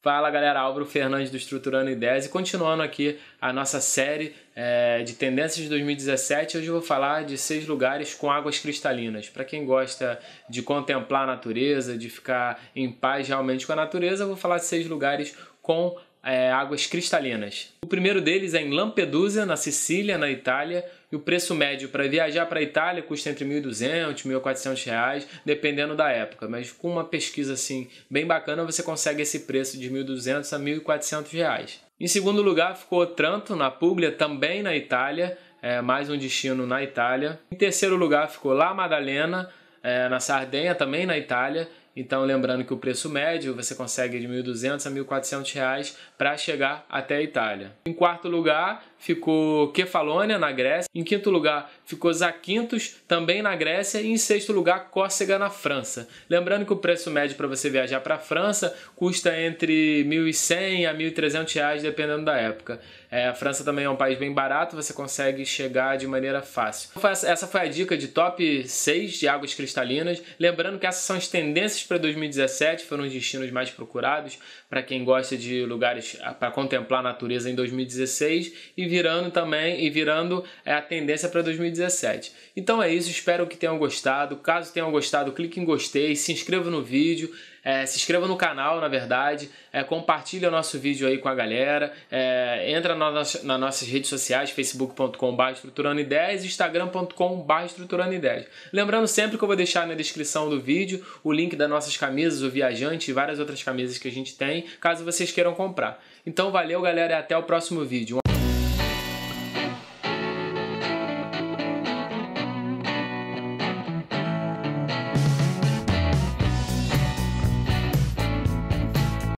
Fala galera, Álvaro Fernandes do Estruturando Ideias e continuando aqui a nossa série é, de tendências de 2017, hoje eu vou falar de seis lugares com águas cristalinas. Para quem gosta de contemplar a natureza, de ficar em paz realmente com a natureza, eu vou falar de seis lugares com é, águas cristalinas. O primeiro deles é em Lampedusa, na Sicília, na Itália, e o preço médio para viajar para a Itália custa entre 1.200 e 1.400 reais, dependendo da época. Mas com uma pesquisa assim bem bacana, você consegue esse preço de 1.200 a 1.400 reais. Em segundo lugar ficou Tranto, na Puglia, também na Itália, é, mais um destino na Itália. Em terceiro lugar ficou La Madalena, é, na Sardenha, também na Itália. Então, lembrando que o preço médio você consegue de 1.200 a 1.400 reais para chegar até a Itália. Em quarto lugar, ficou Kefalônia, na Grécia. Em quinto lugar, ficou Zakynthos, também na Grécia. E em sexto lugar, Córcega, na França. Lembrando que o preço médio para você viajar para a França custa entre 1.100 a 1.300 reais, dependendo da época. É, a França também é um país bem barato, você consegue chegar de maneira fácil. Então, essa foi a dica de top 6 de águas cristalinas. Lembrando que essas são as tendências para 2017, foram os destinos mais procurados para quem gosta de lugares para contemplar a natureza em 2016 e virando também e virando é, a tendência para 2017. Então é isso, espero que tenham gostado. Caso tenham gostado, clique em gostei, se inscreva no vídeo. É, se inscreva no canal, na verdade, é, compartilhe o nosso vídeo aí com a galera, é, entra na nas nossas redes sociais, facebook.com.br estruturando ideias, instagram.com.br estruturando ideias. Lembrando sempre que eu vou deixar na descrição do vídeo o link das nossas camisas, o viajante e várias outras camisas que a gente tem, caso vocês queiram comprar. Então valeu galera e até o próximo vídeo.